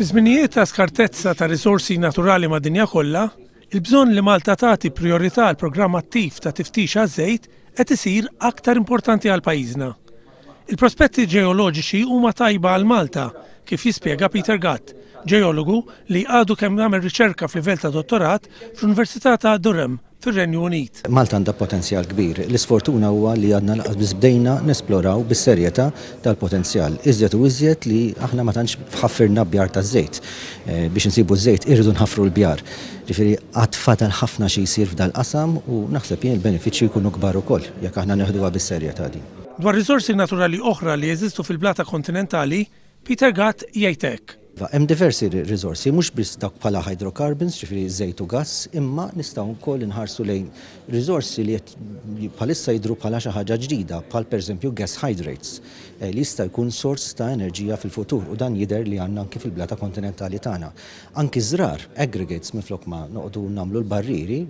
Fi żminijiet ta' skartezza ta' risorsi naturali ma' dinja kollha, il-bżonn li Malta tagħti priorità għal programm attiv ta' tiftix għaż-żejt qed isir aktar importanti għal pajjiżna. Il-prospetti ġeoloġiċi huma tajba għal Malta, kif jispjega Peter Gatt, ġeologu li għadu kemm għamel riċerka f'livell ta' dottorat fl-Università ta' Durham fil-Renju Unit. Malta għandha potenzjal kbir. L-isfortuna huwa li għadna laqas bdejna nesploraw bis-serjetà tal-potenzjal. Iżjed u iżjed li aħna ma tantx ħaffirna bjar ta' żejt. E, biex nsibu żejt irridu nħaffru l-bjar. Ġifieri qatt fatal ħafna xi jsir f'dal-qasam u naħseb jien il-benefiċċji jkunu kbar ukoll jekk aħna neħduha bis-serjetà din. Dwar risorsi naturali oħra li jeżistu fil-blata kontinentali, Peter Gatt jgħidek Iva, hemm diversi risorsi, mhux biss dak bħala hydrocarbons, ġifieri żejt u gass, imma nistgħu wkoll inħarsu lejn risorsi li qed bħalissa jidru bħala xi ħaġa ġdida, bħal pereżempju gas hydrates, eh, li jista' jkun sors ta' enerġija fil-futur u dan jidher li għandna anki fil-blata kontinentali tagħna. Anki żrar, aggregates minflok ma noqdu nagħmlu l-barriri,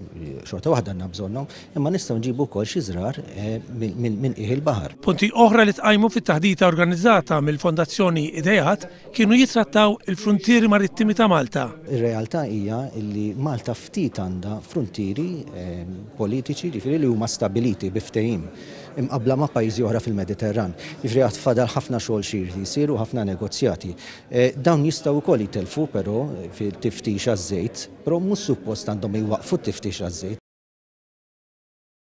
xorta waħda għandna bżonnhom, imma nistgħu nġibu wkoll xi żrar eh, minn qiegħ il-baħar. Punti oħra li tqajmu fit-taħdita organizzata mill-Fondazzjoni Idejat kienu jitrattaw il-frontieri marittimi ta' Malta. Ir-realtà hija li Malta ftit għandha frontieri ehm, politiċi ġifieri li huma stabiliti biftehim imqabla ma' pajjiżi oħra fil-Mediterran. Jifri għad fadal ħafna xogħol xir jisiru ħafna negozjati. Eh, dawn jistgħu wkoll jitelfu però fit-tiftix għaż-żejt, però mhux suppost għandhom iwaqfu t-tiftix għaż-żejt